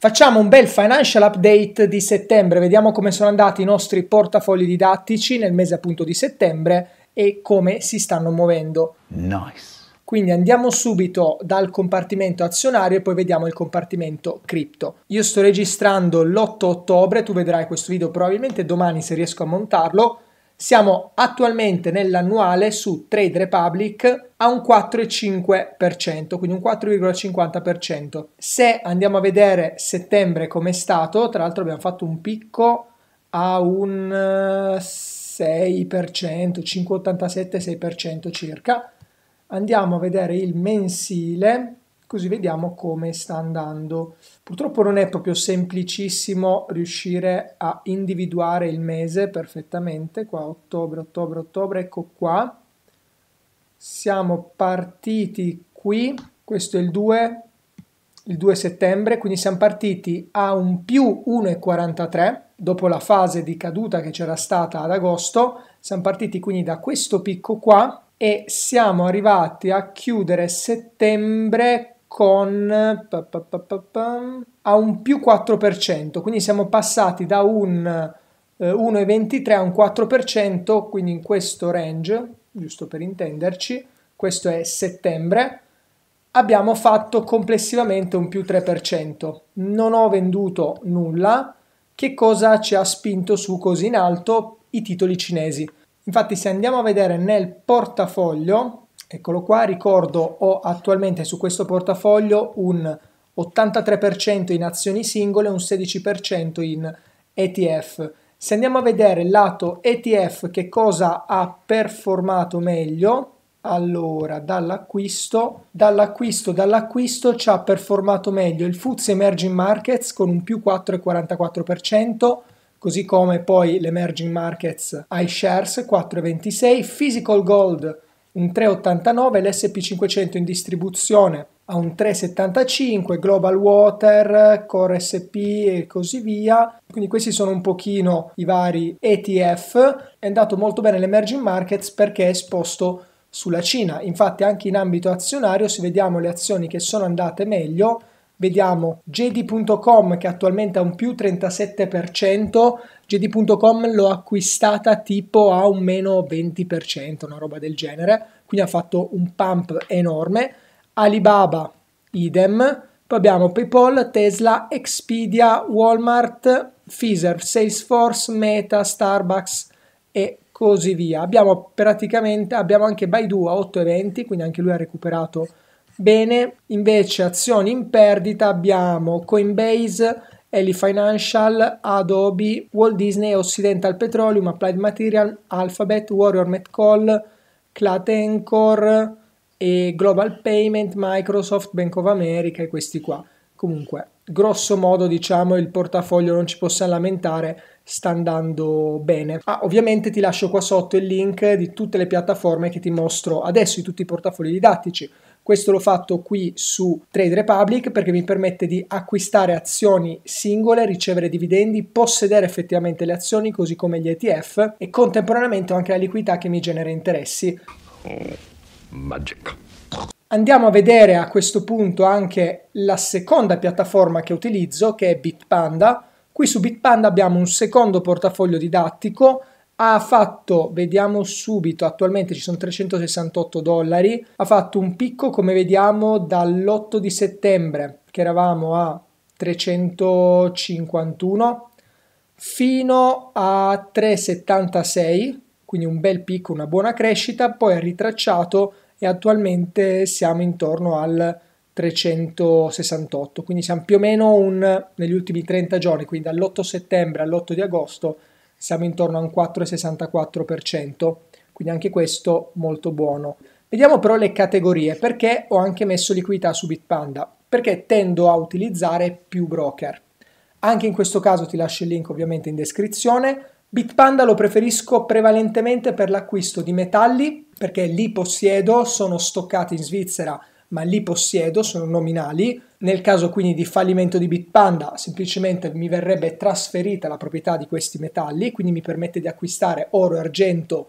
Facciamo un bel financial update di settembre, vediamo come sono andati i nostri portafogli didattici nel mese appunto di settembre e come si stanno muovendo. Nice. Quindi andiamo subito dal compartimento azionario e poi vediamo il compartimento cripto. Io sto registrando l'8 ottobre, tu vedrai questo video probabilmente domani se riesco a montarlo siamo attualmente nell'annuale su Trade Republic a un 4,5%, quindi un 4,50%. Se andiamo a vedere settembre come è stato, tra l'altro abbiamo fatto un picco a un 6%, eh, 5,87-6% circa. Andiamo a vedere il mensile così vediamo come sta andando. Purtroppo non è proprio semplicissimo riuscire a individuare il mese perfettamente, qua ottobre, ottobre, ottobre, ecco qua. Siamo partiti qui, questo è il 2, il 2 settembre, quindi siamo partiti a un più 1,43 dopo la fase di caduta che c'era stata ad agosto, siamo partiti quindi da questo picco qua e siamo arrivati a chiudere settembre con pa, pa, pa, a un più 4%, quindi siamo passati da un eh, 1,23 a un 4%, quindi in questo range, giusto per intenderci, questo è settembre, abbiamo fatto complessivamente un più 3%. Non ho venduto nulla. Che cosa ci ha spinto su così in alto i titoli cinesi? Infatti se andiamo a vedere nel portafoglio, Eccolo qua, ricordo ho attualmente su questo portafoglio un 83% in azioni singole e un 16% in ETF. Se andiamo a vedere il lato ETF che cosa ha performato meglio, allora dall'acquisto, dall'acquisto, dall'acquisto ci ha performato meglio il FTSE Emerging Markets con un più 4,44%, così come poi l'Emerging Markets iShares 4,26, Physical Gold un 3,89, l'SP500 in distribuzione a un 3,75, Global Water, Core SP e così via. Quindi questi sono un pochino i vari ETF. È andato molto bene l'emerging markets perché è esposto sulla Cina. Infatti anche in ambito azionario, se vediamo le azioni che sono andate meglio, Vediamo jedi.com che attualmente ha un più 37%, jedi.com l'ho acquistata tipo a un meno 20%, una roba del genere, quindi ha fatto un pump enorme. Alibaba, idem. Poi abbiamo PayPal, Tesla, Expedia, Walmart, Fiserv, Salesforce, Meta, Starbucks e così via. Abbiamo praticamente abbiamo anche Baidu a 8,20, quindi anche lui ha recuperato Bene, invece azioni in perdita abbiamo Coinbase, Eli Financial, Adobe, Walt Disney, Occidental Petroleum, Applied Material, Alphabet, Warrior Metcall, Clatencore e Global Payment, Microsoft, Bank of America e questi qua. Comunque, grosso modo diciamo il portafoglio non ci possiamo lamentare, sta andando bene. Ah, ovviamente ti lascio qua sotto il link di tutte le piattaforme che ti mostro adesso, di tutti i portafogli didattici questo l'ho fatto qui su Trade Republic perché mi permette di acquistare azioni singole, ricevere dividendi, possedere effettivamente le azioni così come gli ETF e contemporaneamente ho anche la liquidità che mi genera interessi. Oh, magic. Andiamo a vedere a questo punto anche la seconda piattaforma che utilizzo che è Bitpanda. Qui su Bitpanda abbiamo un secondo portafoglio didattico ha fatto, vediamo subito, attualmente ci sono 368 dollari, ha fatto un picco come vediamo dall'8 di settembre che eravamo a 351 fino a 376, quindi un bel picco, una buona crescita, poi ha ritracciato e attualmente siamo intorno al 368, quindi siamo più o meno un, negli ultimi 30 giorni, quindi dall'8 settembre all'8 di agosto siamo intorno a un 4,64%, quindi anche questo molto buono. Vediamo però le categorie, perché ho anche messo liquidità su Bitpanda, perché tendo a utilizzare più broker. Anche in questo caso ti lascio il link ovviamente in descrizione. Bitpanda lo preferisco prevalentemente per l'acquisto di metalli, perché li possiedo, sono stoccati in Svizzera ma li possiedo, sono nominali. Nel caso quindi di fallimento di Bitpanda, semplicemente mi verrebbe trasferita la proprietà di questi metalli, quindi mi permette di acquistare oro argento,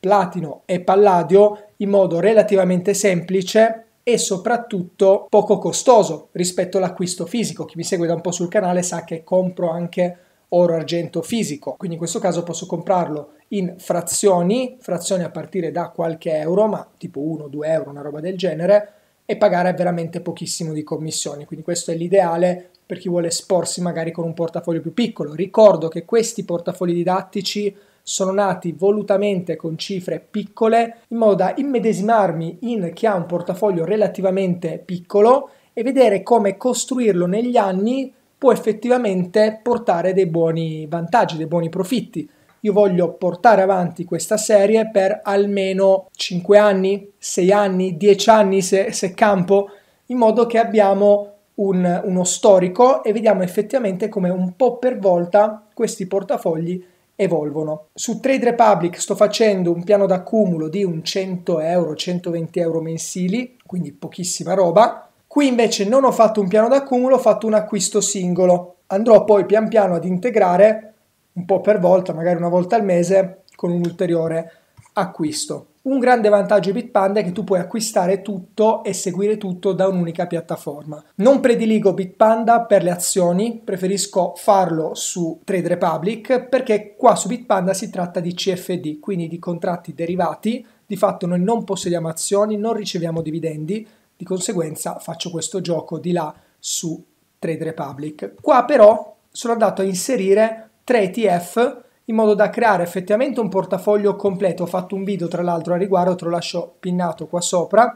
platino e palladio in modo relativamente semplice e soprattutto poco costoso rispetto all'acquisto fisico. Chi mi segue da un po' sul canale sa che compro anche oro argento fisico, quindi in questo caso posso comprarlo in frazioni, frazioni a partire da qualche euro, ma tipo 1-2 euro, una roba del genere, e pagare veramente pochissimo di commissioni. Quindi questo è l'ideale per chi vuole esporsi magari con un portafoglio più piccolo. Ricordo che questi portafogli didattici sono nati volutamente con cifre piccole in modo da immedesimarmi in chi ha un portafoglio relativamente piccolo e vedere come costruirlo negli anni può effettivamente portare dei buoni vantaggi, dei buoni profitti io voglio portare avanti questa serie per almeno 5 anni, 6 anni, 10 anni se, se campo, in modo che abbiamo un, uno storico e vediamo effettivamente come un po' per volta questi portafogli evolvono. Su Trade Republic sto facendo un piano d'accumulo di un 100 euro, 120 euro mensili, quindi pochissima roba. Qui invece non ho fatto un piano d'accumulo, ho fatto un acquisto singolo. Andrò poi pian piano ad integrare un po' per volta, magari una volta al mese, con un ulteriore acquisto. Un grande vantaggio di Bitpanda è che tu puoi acquistare tutto e seguire tutto da un'unica piattaforma. Non prediligo Bitpanda per le azioni, preferisco farlo su Trade Republic perché qua su Bitpanda si tratta di CFD, quindi di contratti derivati. Di fatto noi non possediamo azioni, non riceviamo dividendi, di conseguenza faccio questo gioco di là su Trade Republic. Qua però sono andato a inserire 3 ETF in modo da creare effettivamente un portafoglio completo. Ho fatto un video tra l'altro a riguardo, te lo lascio pinnato qua sopra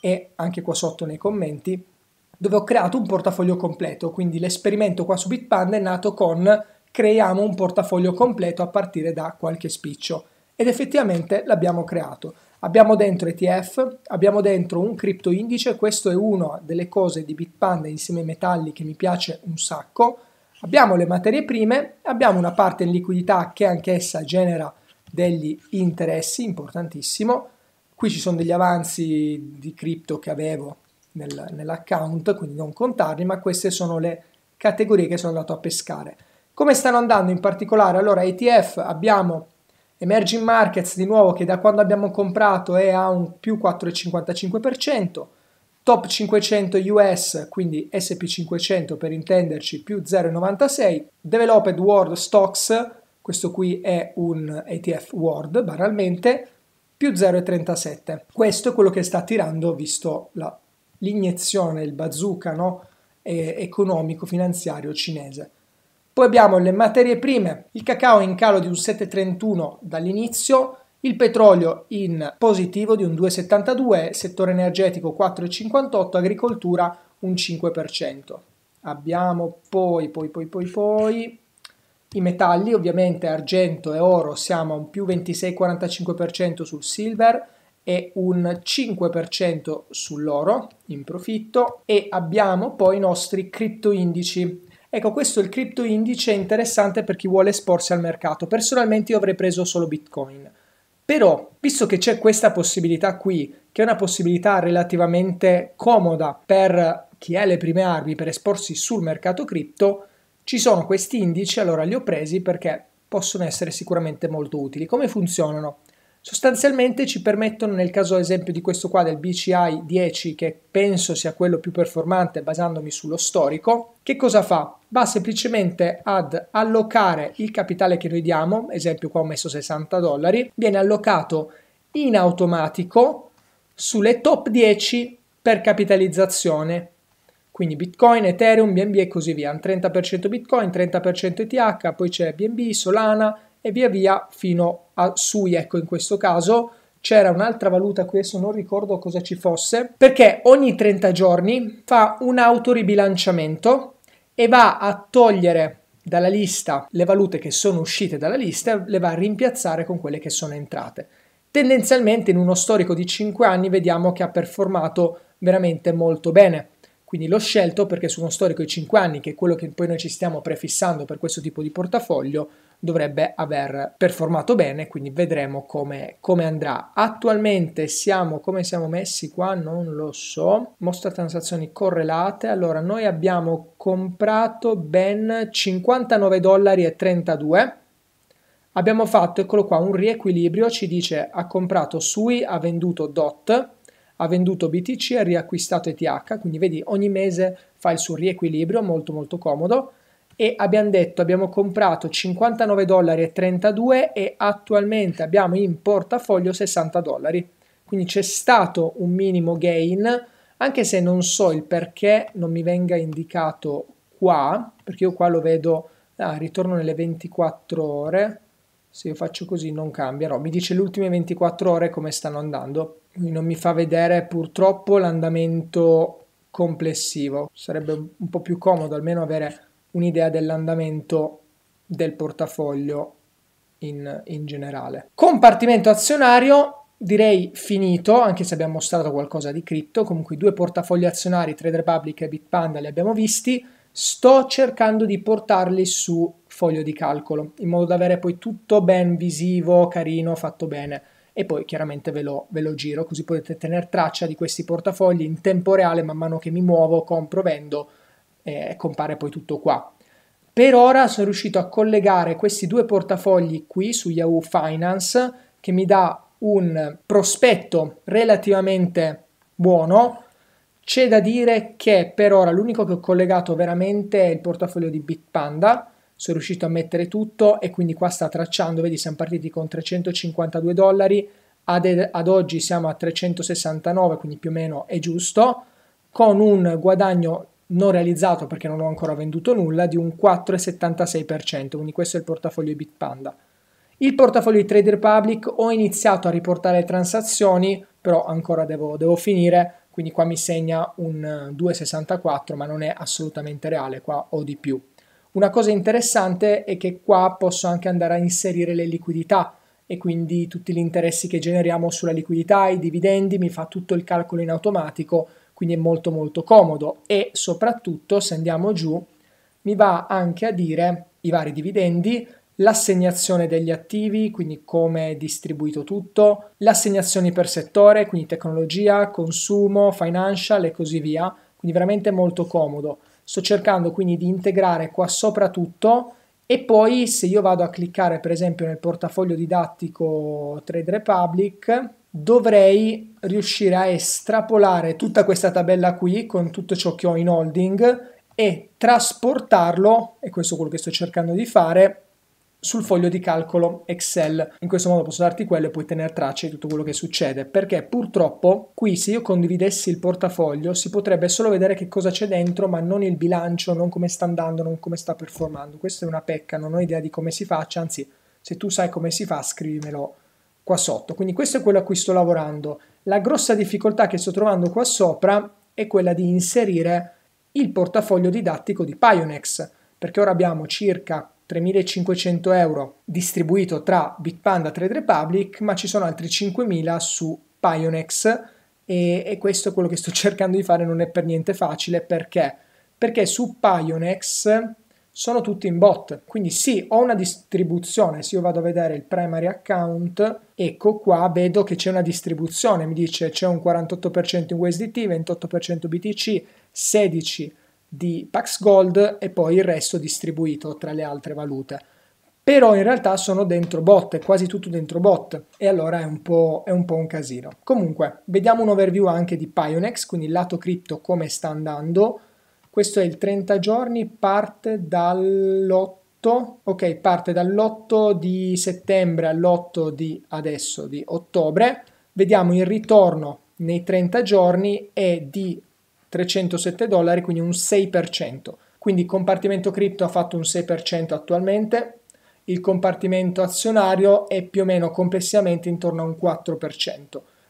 e anche qua sotto nei commenti, dove ho creato un portafoglio completo. Quindi l'esperimento qua su Bitpanda è nato con creiamo un portafoglio completo a partire da qualche spiccio ed effettivamente l'abbiamo creato. Abbiamo dentro ETF, abbiamo dentro un cripto indice, questo è una delle cose di Bitpanda insieme ai metalli che mi piace un sacco Abbiamo le materie prime, abbiamo una parte in liquidità che anch'essa genera degli interessi, importantissimo. Qui ci sono degli avanzi di cripto che avevo nel, nell'account, quindi non contarli, ma queste sono le categorie che sono andato a pescare. Come stanno andando in particolare? Allora, ETF abbiamo Emerging Markets di nuovo che da quando abbiamo comprato è a un più 4,55%, top 500 US, quindi SP500 per intenderci, più 0,96, Developed World Stocks, questo qui è un ETF World banalmente, più 0,37. Questo è quello che sta tirando, visto la, l'iniezione, il bazooka no? eh, economico-finanziario cinese. Poi abbiamo le materie prime, il cacao è in calo di un 7,31 dall'inizio, il petrolio in positivo di un 2,72, settore energetico 4,58, agricoltura un 5%. Abbiamo poi, poi, poi, poi, poi i metalli, ovviamente argento e oro siamo a un più 26,45% sul silver e un 5% sull'oro in profitto e abbiamo poi i nostri criptoindici. Ecco, questo è il cripto indice interessante per chi vuole esporsi al mercato. Personalmente io avrei preso solo Bitcoin però, visto che c'è questa possibilità qui, che è una possibilità relativamente comoda per chi ha le prime armi per esporsi sul mercato cripto, ci sono questi indici, allora li ho presi perché possono essere sicuramente molto utili. Come funzionano? sostanzialmente ci permettono, nel caso ad esempio di questo qua del BCI 10, che penso sia quello più performante basandomi sullo storico, che cosa fa? Va semplicemente ad allocare il capitale che noi diamo, esempio qua ho messo 60 dollari, viene allocato in automatico sulle top 10 per capitalizzazione. Quindi Bitcoin, Ethereum, BNB e così via. Un 30% Bitcoin, 30% ETH, poi c'è BNB, Solana, e via via fino a sui, ecco in questo caso c'era un'altra valuta qui adesso non ricordo cosa ci fosse perché ogni 30 giorni fa un autoribilanciamento e va a togliere dalla lista le valute che sono uscite dalla lista e le va a rimpiazzare con quelle che sono entrate tendenzialmente in uno storico di 5 anni vediamo che ha performato veramente molto bene quindi l'ho scelto perché su uno storico di 5 anni che è quello che poi noi ci stiamo prefissando per questo tipo di portafoglio dovrebbe aver performato bene, quindi vedremo come, come andrà. Attualmente siamo, come siamo messi qua, non lo so, mostra transazioni correlate, allora noi abbiamo comprato ben 59 dollari e 32 Abbiamo fatto, eccolo qua, un riequilibrio, ci dice ha comprato SUI, ha venduto DOT, ha venduto BTC, ha riacquistato ETH, quindi vedi ogni mese fa il suo riequilibrio, molto molto comodo e abbiamo detto abbiamo comprato 59 dollari e attualmente abbiamo in portafoglio 60 dollari. Quindi c'è stato un minimo gain, anche se non so il perché non mi venga indicato qua, perché io qua lo vedo, ah, ritorno nelle 24 ore, se io faccio così non cambia, no, mi dice le ultime 24 ore come stanno andando, Quindi non mi fa vedere purtroppo l'andamento complessivo, sarebbe un po' più comodo almeno avere un'idea dell'andamento del portafoglio in, in generale. Compartimento azionario direi finito, anche se abbiamo mostrato qualcosa di cripto, comunque i due portafogli azionari, Trade Republic e Bitpanda li abbiamo visti, sto cercando di portarli su foglio di calcolo, in modo da avere poi tutto ben visivo, carino, fatto bene, e poi chiaramente ve lo, ve lo giro, così potete tenere traccia di questi portafogli in tempo reale man mano che mi muovo, compro, vendo, e compare poi tutto qua. Per ora sono riuscito a collegare questi due portafogli qui su Yahoo Finance che mi dà un prospetto relativamente buono. C'è da dire che per ora l'unico che ho collegato veramente è il portafoglio di Bitpanda. Sono riuscito a mettere tutto e quindi qua sta tracciando, vedi siamo partiti con 352 dollari, ad, ad oggi siamo a 369, quindi più o meno è giusto, con un guadagno non realizzato perché non ho ancora venduto nulla, di un 4,76%, quindi questo è il portafoglio di Bitpanda. Il portafoglio di Trader Public ho iniziato a riportare le transazioni, però ancora devo, devo finire, quindi qua mi segna un 2,64 ma non è assolutamente reale, qua ho di più. Una cosa interessante è che qua posso anche andare a inserire le liquidità e quindi tutti gli interessi che generiamo sulla liquidità, i dividendi, mi fa tutto il calcolo in automatico quindi è molto molto comodo e soprattutto se andiamo giù mi va anche a dire i vari dividendi, l'assegnazione degli attivi, quindi come è distribuito tutto, le assegnazioni per settore, quindi tecnologia, consumo, financial e così via, quindi veramente molto comodo. Sto cercando quindi di integrare qua sopra tutto e poi se io vado a cliccare per esempio nel portafoglio didattico Trade Republic, dovrei riuscire a estrapolare tutta questa tabella qui con tutto ciò che ho in holding e trasportarlo, e questo è quello che sto cercando di fare, sul foglio di calcolo Excel. In questo modo posso darti quello e puoi tenere traccia di tutto quello che succede, perché purtroppo qui se io condividessi il portafoglio si potrebbe solo vedere che cosa c'è dentro, ma non il bilancio, non come sta andando, non come sta performando. Questa è una pecca, non ho idea di come si faccia, anzi se tu sai come si fa scrivimelo qua sotto. Quindi questo è quello a cui sto lavorando. La grossa difficoltà che sto trovando qua sopra è quella di inserire il portafoglio didattico di Pionex, perché ora abbiamo circa 3.500 euro distribuito tra Bitpanda e Trade Republic, ma ci sono altri 5.000 su Pionex e, e questo è quello che sto cercando di fare, non è per niente facile, perché? Perché su Pionex sono tutti in bot. Quindi sì, ho una distribuzione, se io vado a vedere il primary account, ecco qua vedo che c'è una distribuzione, mi dice c'è un 48% in USDT, 28% BTC, 16% di Pax Gold e poi il resto distribuito tra le altre valute. Però in realtà sono dentro bot, quasi tutto dentro bot e allora è un, po', è un po' un casino. Comunque, vediamo un overview anche di Pionex, quindi il lato cripto come sta andando questo è il 30 giorni, parte dall'8 ok, parte dall'8 di settembre all'8 di adesso di ottobre. Vediamo il ritorno nei 30 giorni è di 307 dollari, quindi un 6%. Quindi il compartimento cripto ha fatto un 6% attualmente, il compartimento azionario è più o meno complessivamente intorno a un 4%.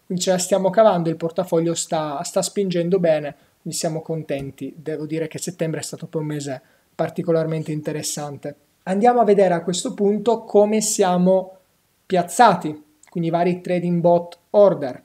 Quindi ce la stiamo cavando, il portafoglio sta, sta spingendo bene ne siamo contenti. Devo dire che settembre è stato poi un mese particolarmente interessante. Andiamo a vedere a questo punto come siamo piazzati, quindi i vari trading bot order.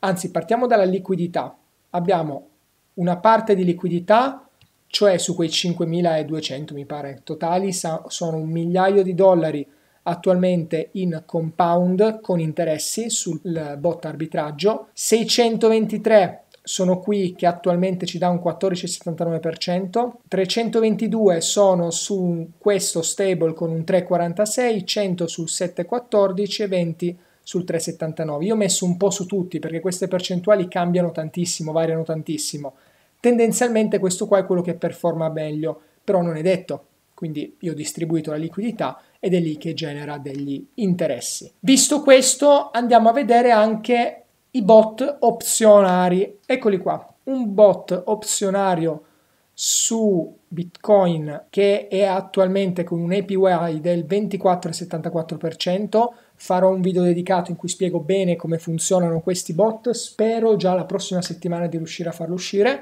Anzi, partiamo dalla liquidità. Abbiamo una parte di liquidità, cioè su quei 5.200 mi pare totali, sono un migliaio di dollari attualmente in compound con interessi sul bot arbitraggio, 623 sono qui che attualmente ci dà un 14,79%, 322 sono su questo stable con un 3,46, 100 sul 7,14 e 20 sul 3,79. Io ho messo un po' su tutti perché queste percentuali cambiano tantissimo, variano tantissimo. Tendenzialmente questo qua è quello che performa meglio, però non è detto, quindi io ho distribuito la liquidità ed è lì che genera degli interessi. Visto questo andiamo a vedere anche i bot opzionari. Eccoli qua, un bot opzionario su Bitcoin che è attualmente con un APY del 24,74%. Farò un video dedicato in cui spiego bene come funzionano questi bot. Spero già la prossima settimana di riuscire a farlo uscire.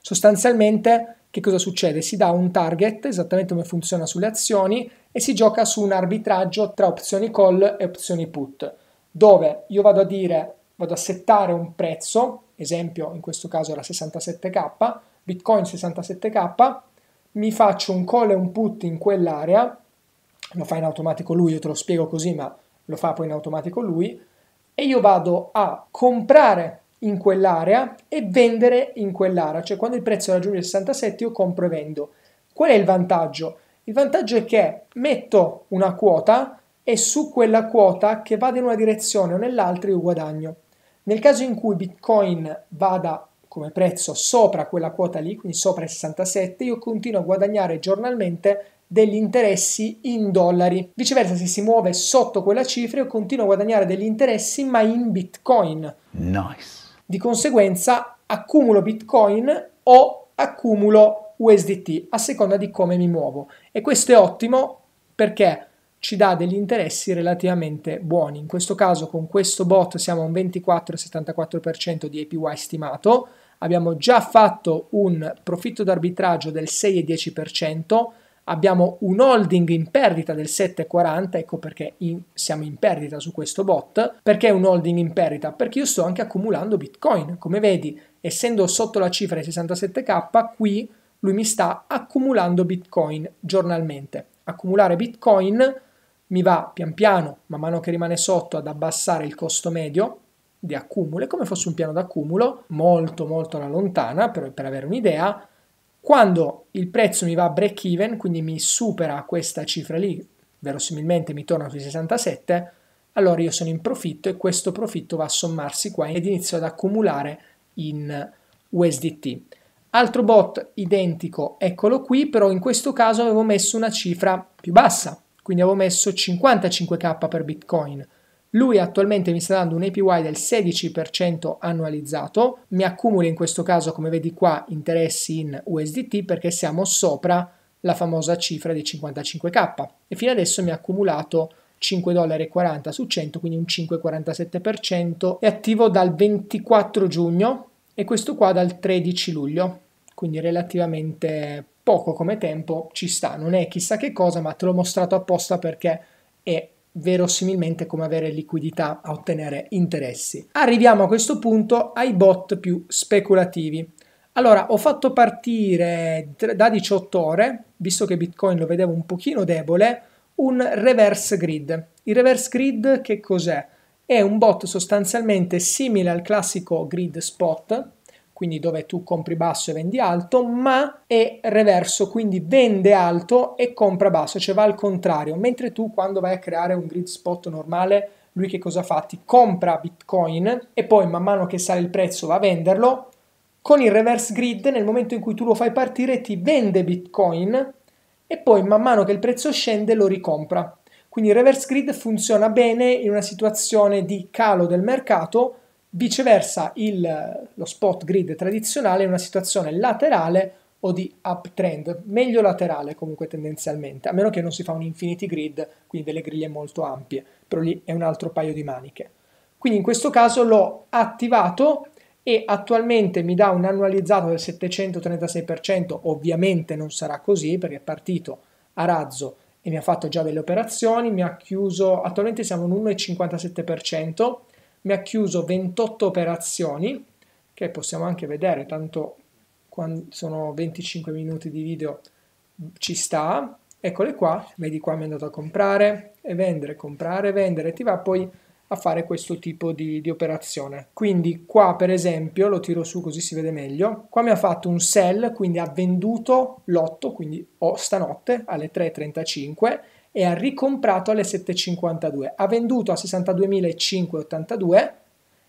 Sostanzialmente, che cosa succede? Si dà un target, esattamente come funziona sulle azioni, e si gioca su un arbitraggio tra opzioni call e opzioni put, dove io vado a dire vado a settare un prezzo, esempio in questo caso era 67k, Bitcoin 67k, mi faccio un call e un put in quell'area, lo fa in automatico lui, io te lo spiego così, ma lo fa poi in automatico lui, e io vado a comprare in quell'area e vendere in quell'area, cioè quando il prezzo raggiunge 67 io compro e vendo. Qual è il vantaggio? Il vantaggio è che metto una quota e su quella quota che vada in una direzione o nell'altra io guadagno. Nel caso in cui Bitcoin vada come prezzo sopra quella quota lì, quindi sopra i 67, io continuo a guadagnare giornalmente degli interessi in dollari. Viceversa, se si muove sotto quella cifra, io continuo a guadagnare degli interessi ma in Bitcoin. Nice. Di conseguenza, accumulo Bitcoin o accumulo USDT a seconda di come mi muovo. E questo è ottimo perché ci dà degli interessi relativamente buoni. In questo caso con questo bot siamo a un 24-74% di APY stimato, abbiamo già fatto un profitto d'arbitraggio del 6,10%, abbiamo un holding in perdita del 7,40, ecco perché in, siamo in perdita su questo bot. Perché un holding in perdita? Perché io sto anche accumulando Bitcoin, come vedi, essendo sotto la cifra di 67k, qui lui mi sta accumulando Bitcoin giornalmente. Accumulare Bitcoin mi va pian piano, man mano che rimane sotto, ad abbassare il costo medio di accumulo, è come fosse un piano d'accumulo, molto molto alla lontana, per, per avere un'idea. Quando il prezzo mi va a break even, quindi mi supera questa cifra lì, verosimilmente mi torna sui 67, allora io sono in profitto e questo profitto va a sommarsi qua ed inizio ad accumulare in USDT. Altro bot identico, eccolo qui, però in questo caso avevo messo una cifra più bassa, quindi avevo messo 55k per bitcoin. Lui attualmente mi sta dando un APY del 16% annualizzato, mi accumula in questo caso come vedi qua interessi in USDT perché siamo sopra la famosa cifra di 55k e fino adesso mi ha accumulato 5,40$ su 100, quindi un 5,47%. È attivo dal 24 giugno e questo qua dal 13 luglio, quindi relativamente poco come tempo ci sta, non è chissà che cosa, ma te l'ho mostrato apposta perché è verosimilmente come avere liquidità a ottenere interessi. Arriviamo a questo punto ai bot più speculativi. Allora, ho fatto partire da 18 ore, visto che Bitcoin lo vedevo un pochino debole, un reverse grid. Il reverse grid che cos'è? È un bot sostanzialmente simile al classico grid spot, quindi dove tu compri basso e vendi alto, ma è reverso, quindi vende alto e compra basso, cioè va al contrario, mentre tu quando vai a creare un grid spot normale, lui che cosa fa? Ti compra Bitcoin e poi man mano che sale il prezzo va a venderlo, con il reverse grid nel momento in cui tu lo fai partire ti vende Bitcoin e poi man mano che il prezzo scende lo ricompra. Quindi il reverse grid funziona bene in una situazione di calo del mercato Viceversa, il, lo spot grid tradizionale è una situazione laterale o di uptrend, meglio laterale comunque tendenzialmente, a meno che non si fa un infinity grid, quindi delle griglie molto ampie, però lì è un altro paio di maniche. Quindi in questo caso l'ho attivato e attualmente mi dà un annualizzato del 736%, ovviamente non sarà così perché è partito a razzo e mi ha fatto già delle operazioni, mi ha chiuso, attualmente siamo un 1,57%, mi ha chiuso 28 operazioni che possiamo anche vedere, tanto quando sono 25 minuti di video ci sta, eccole qua, vedi qua mi è andato a comprare e vendere, comprare, vendere, ti va poi a fare questo tipo di, di operazione. Quindi qua per esempio, lo tiro su così si vede meglio, qua mi ha fatto un sell, quindi ha venduto l'otto quindi ho stanotte alle 3.35 e ha ricomprato alle 7,52. Ha venduto a 62.582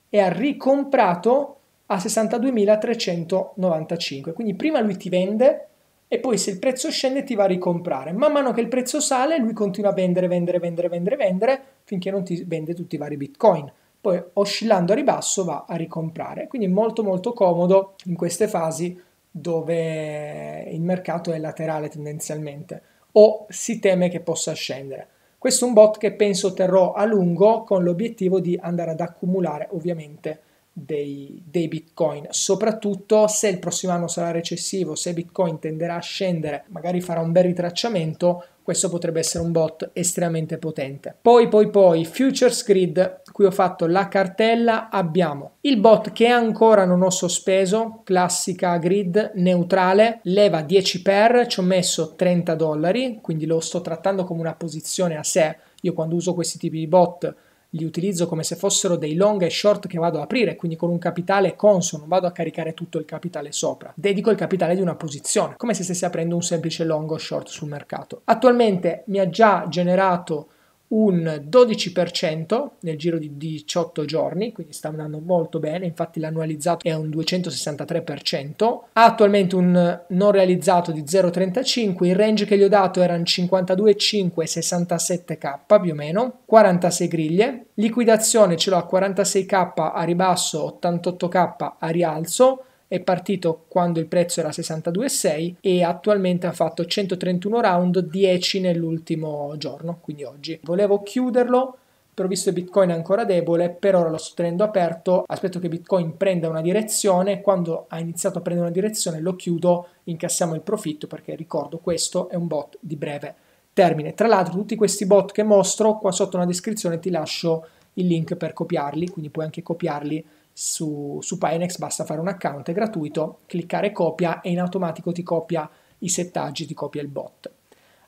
e ha ricomprato a 62.395. Quindi prima lui ti vende e poi se il prezzo scende ti va a ricomprare. Man mano che il prezzo sale lui continua a vendere, vendere, vendere, vendere, vendere finché non ti vende tutti i vari bitcoin. Poi oscillando a ribasso va a ricomprare. Quindi molto molto comodo in queste fasi dove il mercato è laterale tendenzialmente o si teme che possa scendere. Questo è un bot che penso terrò a lungo con l'obiettivo di andare ad accumulare ovviamente dei, dei, bitcoin, soprattutto se il prossimo anno sarà recessivo, se bitcoin tenderà a scendere, magari farà un bel ritracciamento, questo potrebbe essere un bot estremamente potente. Poi, poi, poi, Futures Grid cui ho fatto la cartella abbiamo il bot che ancora non ho sospeso, classica grid neutrale, leva 10 per, ci ho messo 30 dollari, quindi lo sto trattando come una posizione a sé. Io quando uso questi tipi di bot li utilizzo come se fossero dei long e short che vado ad aprire, quindi con un capitale consono, vado a caricare tutto il capitale sopra. Dedico il capitale di una posizione, come se stessi aprendo un semplice long o short sul mercato. Attualmente mi ha già generato un 12% nel giro di 18 giorni, quindi sta andando molto bene, infatti l'annualizzato è un 263%, ha attualmente un non realizzato di 0,35, il range che gli ho dato erano 52,5 67k più o meno, 46 griglie, liquidazione ce l'ho a 46k a ribasso, 88k a rialzo, è partito quando il prezzo era 62,6 e attualmente ha fatto 131 round, 10 nell'ultimo giorno, quindi oggi. Volevo chiuderlo però visto che Bitcoin è ancora debole, per ora lo sto tenendo aperto, aspetto che Bitcoin prenda una direzione, quando ha iniziato a prendere una direzione lo chiudo, incassiamo il profitto perché ricordo questo è un bot di breve termine. Tra l'altro tutti questi bot che mostro qua sotto nella descrizione ti lascio il link per copiarli, quindi puoi anche copiarli su, su Pinex basta fare un account, è gratuito, cliccare copia e in automatico ti copia i settaggi, ti copia il bot.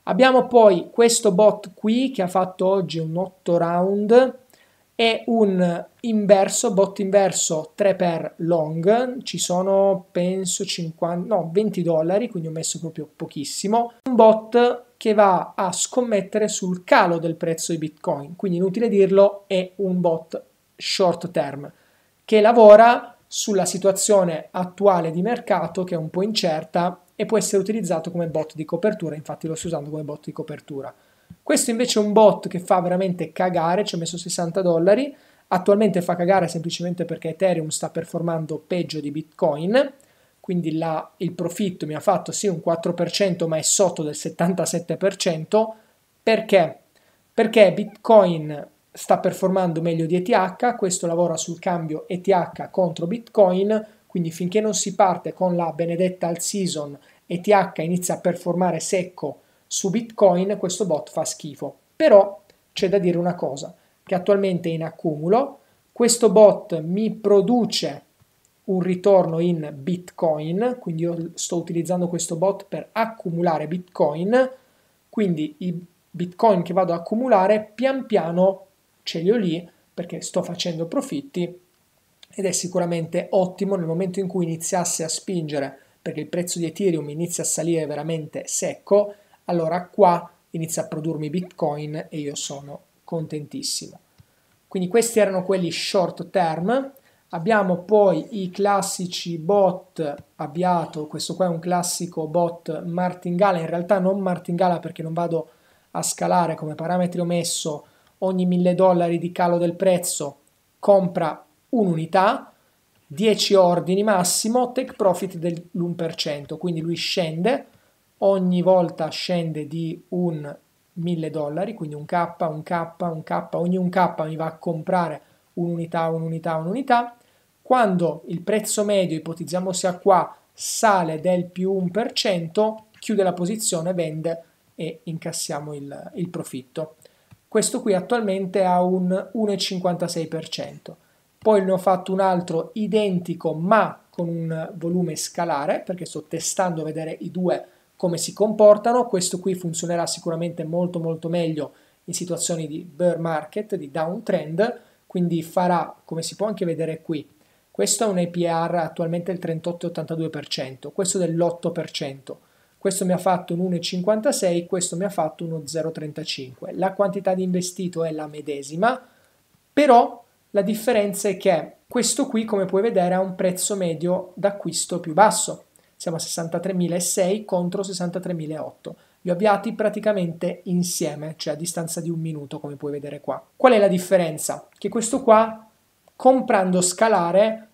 Abbiamo poi questo bot qui che ha fatto oggi un 8 round, è un inverso, bot inverso 3x long, ci sono penso 50, no, 20 dollari, quindi ho messo proprio pochissimo. Un bot che va a scommettere sul calo del prezzo di Bitcoin, quindi inutile dirlo, è un bot short term che lavora sulla situazione attuale di mercato che è un po' incerta e può essere utilizzato come bot di copertura, infatti lo sto usando come bot di copertura. Questo invece è un bot che fa veramente cagare, ci ho messo 60 dollari, attualmente fa cagare semplicemente perché Ethereum sta performando peggio di Bitcoin, quindi la, il profitto mi ha fatto sì un 4% ma è sotto del 77%, perché? Perché Bitcoin sta performando meglio di ETH, questo lavora sul cambio ETH contro Bitcoin, quindi finché non si parte con la benedetta all season ETH inizia a performare secco su Bitcoin, questo bot fa schifo. Però c'è da dire una cosa, che attualmente è in accumulo, questo bot mi produce un ritorno in Bitcoin, quindi io sto utilizzando questo bot per accumulare Bitcoin, quindi i Bitcoin che vado ad accumulare pian piano ce li ho lì perché sto facendo profitti ed è sicuramente ottimo nel momento in cui iniziasse a spingere perché il prezzo di Ethereum inizia a salire veramente secco, allora qua inizia a produrmi Bitcoin e io sono contentissimo. Quindi questi erano quelli short term. Abbiamo poi i classici bot avviato, questo qua è un classico bot martingale, in realtà non martingala perché non vado a scalare come parametri ho messo ogni 1000 dollari di calo del prezzo compra un'unità, 10 ordini massimo, take profit dell'1%, quindi lui scende, ogni volta scende di un 1000 dollari, quindi un K, un K, un K, ogni un K mi va a comprare un'unità, un'unità, un'unità. Quando il prezzo medio, ipotizziamo sia qua, sale del più 1%, chiude la posizione, vende e incassiamo il, il profitto questo qui attualmente ha un 1,56%. Poi ne ho fatto un altro identico ma con un volume scalare perché sto testando a vedere i due come si comportano, questo qui funzionerà sicuramente molto molto meglio in situazioni di bear market, di downtrend, quindi farà, come si può anche vedere qui, questo è un APR attualmente del 38,82%, questo dell'8% questo mi ha fatto un 1,56, questo mi ha fatto uno 0,35. La quantità di investito è la medesima, però la differenza è che questo qui, come puoi vedere, ha un prezzo medio d'acquisto più basso. Siamo a 63.006 contro 63.008. Li ho avviati praticamente insieme, cioè a distanza di un minuto, come puoi vedere qua. Qual è la differenza? Che questo qua, comprando scalare,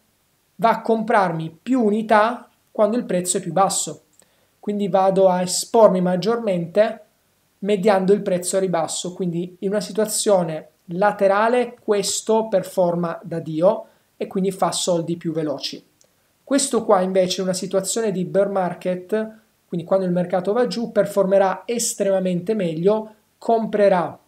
va a comprarmi più unità quando il prezzo è più basso quindi vado a espormi maggiormente mediando il prezzo a ribasso, quindi in una situazione laterale questo performa da Dio e quindi fa soldi più veloci. Questo qua invece in una situazione di bear market, quindi quando il mercato va giù, performerà estremamente meglio, comprerà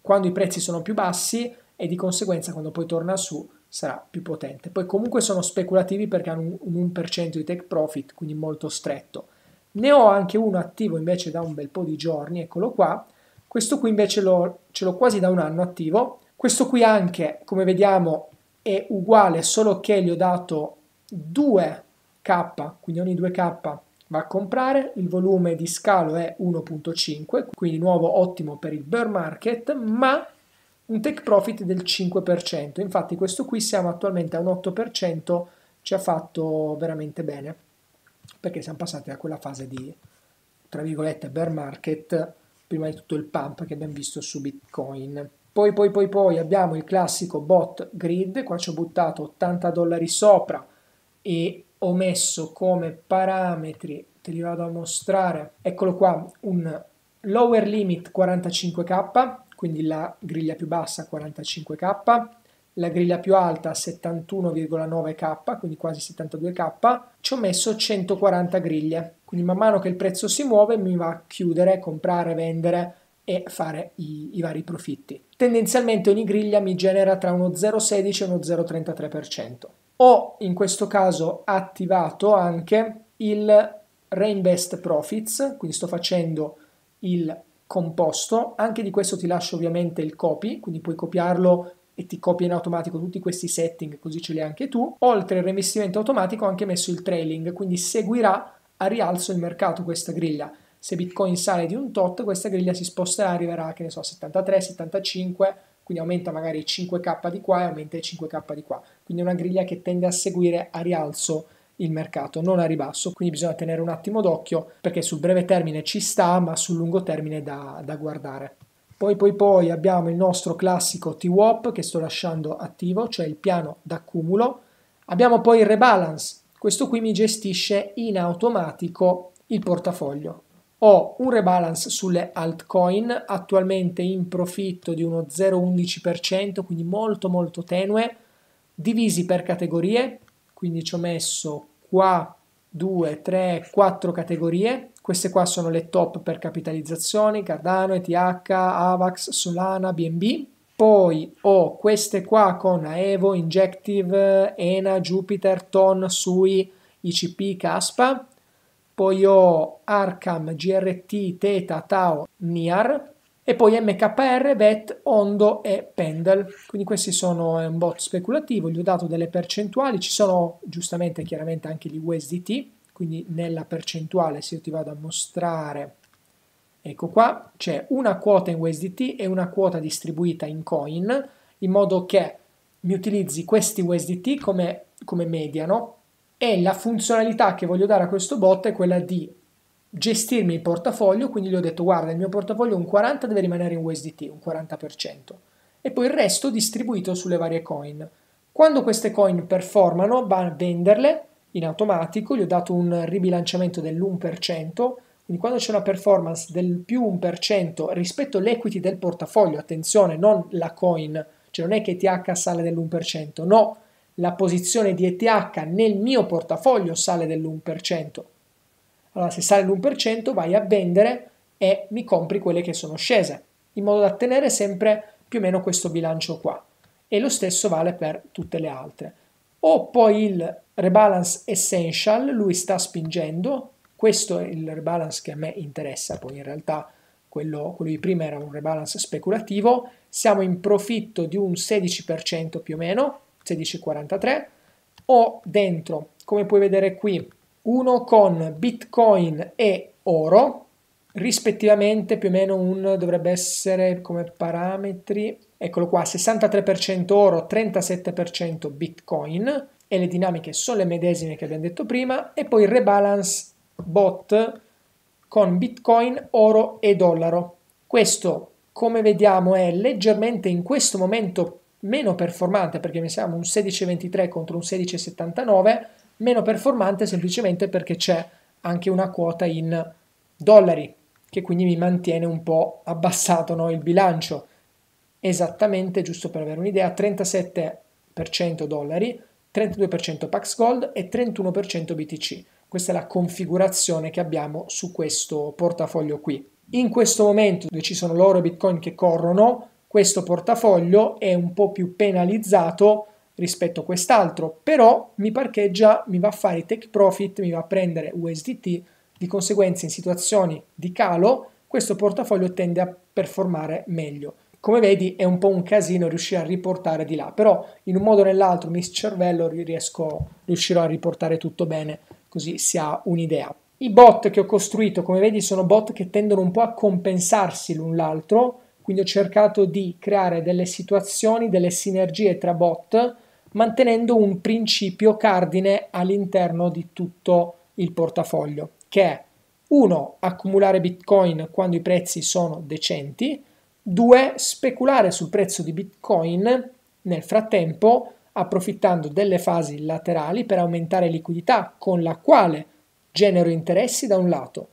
quando i prezzi sono più bassi e di conseguenza quando poi torna su sarà più potente. Poi comunque sono speculativi perché hanno un 1% di take profit, quindi molto stretto ne ho anche uno attivo invece da un bel po' di giorni, eccolo qua. Questo qui invece ce l'ho quasi da un anno attivo. Questo qui anche, come vediamo, è uguale, solo che gli ho dato 2K, quindi ogni 2K va a comprare, il volume di scalo è 1.5, quindi nuovo ottimo per il bear market, ma un take profit del 5%. Infatti questo qui siamo attualmente a un 8%, ci ha fatto veramente bene perché siamo passati a quella fase di, tra virgolette, bear market, prima di tutto il pump che abbiamo visto su Bitcoin. Poi, poi, poi, poi abbiamo il classico bot grid, qua ci ho buttato 80 dollari sopra e ho messo come parametri, te li vado a mostrare, eccolo qua, un lower limit 45k, quindi la griglia più bassa 45k, la griglia più alta 71,9k, quindi quasi 72k, ci ho messo 140 griglie. Quindi man mano che il prezzo si muove mi va a chiudere, comprare, vendere e fare i, i vari profitti. Tendenzialmente ogni griglia mi genera tra uno 0,16 e uno 0,33%. Ho in questo caso attivato anche il Reinvest Profits, quindi sto facendo il composto, anche di questo ti lascio ovviamente il copy, quindi puoi copiarlo e ti copia in automatico tutti questi setting così ce li hai anche tu. Oltre al reinvestimento automatico ho anche messo il trailing, quindi seguirà a rialzo il mercato questa griglia. Se Bitcoin sale di un tot, questa griglia si sposterà, arriverà, che ne so, 73, 75, quindi aumenta magari 5k di qua e aumenta 5k di qua. Quindi è una griglia che tende a seguire a rialzo il mercato, non a ribasso, quindi bisogna tenere un attimo d'occhio perché sul breve termine ci sta, ma sul lungo termine da, da guardare. Poi poi poi abbiamo il nostro classico TWAP che sto lasciando attivo, cioè il piano d'accumulo. Abbiamo poi il rebalance, questo qui mi gestisce in automatico il portafoglio. Ho un rebalance sulle altcoin, attualmente in profitto di uno 0,11%, quindi molto molto tenue, divisi per categorie, quindi ci ho messo qua 2, 3, 4 categorie. Queste qua sono le top per capitalizzazioni, Cardano, ETH, AVAX, Solana, BNB. Poi ho queste qua con Aevo, Injective, ENA, Jupiter, TON, SUI, ICP, CASPA. Poi ho Arcam, GRT, Teta, Tau, NIAR e poi MKR, VET, Ondo e Pendel. Quindi questi sono un bot speculativo, gli ho dato delle percentuali, ci sono giustamente chiaramente anche gli USDT, quindi nella percentuale se io ti vado a mostrare, ecco qua, c'è una quota in USDT e una quota distribuita in coin, in modo che mi utilizzi questi USDT come, come mediano e la funzionalità che voglio dare a questo bot è quella di gestirmi il portafoglio, quindi gli ho detto guarda il mio portafoglio un 40 deve rimanere in USDT, un 40%, e poi il resto distribuito sulle varie coin. Quando queste coin performano va a venderle in automatico, gli ho dato un ribilanciamento dell'1%, quindi quando c'è una performance del più 1% rispetto all'equity del portafoglio, attenzione, non la coin, cioè non è che ETH sale dell'1%, no, la posizione di ETH nel mio portafoglio sale dell'1%. Allora se sale l'1% vai a vendere e mi compri quelle che sono scese, in modo da tenere sempre più o meno questo bilancio qua. E lo stesso vale per tutte le altre. Ho poi il rebalance essential, lui sta spingendo, questo è il rebalance che a me interessa, poi in realtà quello, quello di prima era un rebalance speculativo, siamo in profitto di un 16% più o meno, 16,43, ho dentro, come puoi vedere qui, uno con bitcoin e oro rispettivamente più o meno un dovrebbe essere come parametri eccolo qua 63% oro 37% bitcoin e le dinamiche sono le medesime che abbiamo detto prima e poi rebalance bot con bitcoin oro e dollaro questo come vediamo è leggermente in questo momento meno performante perché ne siamo un 16,23 contro un 16,79 meno performante semplicemente perché c'è anche una quota in dollari che quindi mi mantiene un po' abbassato no, il bilancio. Esattamente, giusto per avere un'idea, 37% dollari, 32% Pax Gold e 31% BTC. Questa è la configurazione che abbiamo su questo portafoglio qui. In questo momento dove ci sono l'oro e bitcoin che corrono, questo portafoglio è un po' più penalizzato rispetto a quest'altro, però mi parcheggia, mi va a fare i take profit, mi va a prendere USDT, di conseguenza in situazioni di calo questo portafoglio tende a performare meglio. Come vedi è un po' un casino riuscire a riportare di là, però in un modo o nell'altro mi cervello riesco, riuscirò a riportare tutto bene, così si ha un'idea. I bot che ho costruito, come vedi, sono bot che tendono un po' a compensarsi l'un l'altro, quindi ho cercato di creare delle situazioni, delle sinergie tra bot mantenendo un principio cardine all'interno di tutto il portafoglio, che è 1. accumulare bitcoin quando i prezzi sono decenti, 2. speculare sul prezzo di bitcoin nel frattempo approfittando delle fasi laterali per aumentare liquidità con la quale genero interessi da un lato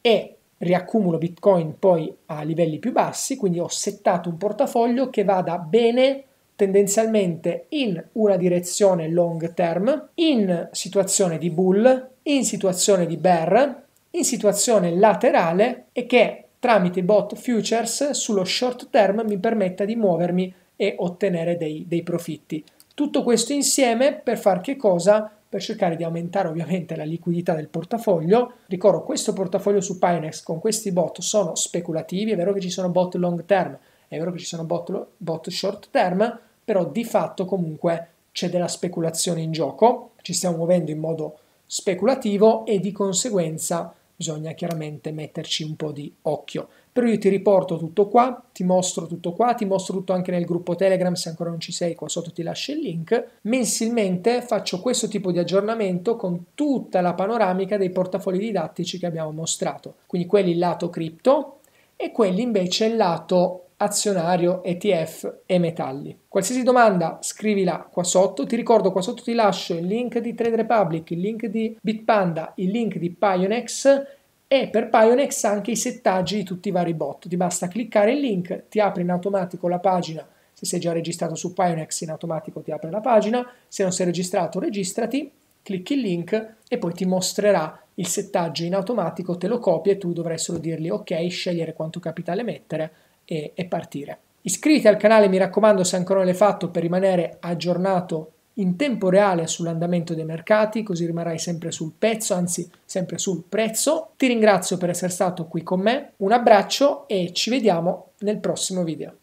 e riaccumulo bitcoin poi a livelli più bassi, quindi ho settato un portafoglio che vada bene tendenzialmente in una direzione long term, in situazione di bull, in situazione di bear, in situazione laterale e che tramite bot futures sullo short term mi permetta di muovermi e ottenere dei, dei profitti. Tutto questo insieme per far che cosa? per cercare di aumentare ovviamente la liquidità del portafoglio. Ricordo, questo portafoglio su Pinex con questi bot sono speculativi, è vero che ci sono bot long term, è vero che ci sono bot, bot short term, però di fatto comunque c'è della speculazione in gioco, ci stiamo muovendo in modo speculativo e di conseguenza bisogna chiaramente metterci un po' di occhio. Però io ti riporto tutto qua, ti mostro tutto qua, ti mostro tutto anche nel gruppo Telegram se ancora non ci sei, qua sotto ti lascio il link. Mensilmente faccio questo tipo di aggiornamento con tutta la panoramica dei portafogli didattici che abbiamo mostrato, quindi quelli lato cripto e quelli invece lato azionario, ETF e metalli. Qualsiasi domanda scrivila qua sotto, ti ricordo qua sotto ti lascio il link di Trade Republic, il link di Bitpanda, il link di Pionex e per Pionex anche i settaggi di tutti i vari bot. Ti basta cliccare il link, ti apre in automatico la pagina, se sei già registrato su Pionex in automatico ti apre la pagina, se non sei registrato registrati, clicchi il link e poi ti mostrerà il settaggio in automatico, te lo copia e tu dovrai solo dirgli ok, scegliere quanto capitale mettere e, e partire. Iscriviti al canale, mi raccomando, se ancora non l'hai fatto, per rimanere aggiornato in tempo reale sull'andamento dei mercati, così rimarrai sempre sul pezzo, anzi sempre sul prezzo. Ti ringrazio per essere stato qui con me, un abbraccio e ci vediamo nel prossimo video.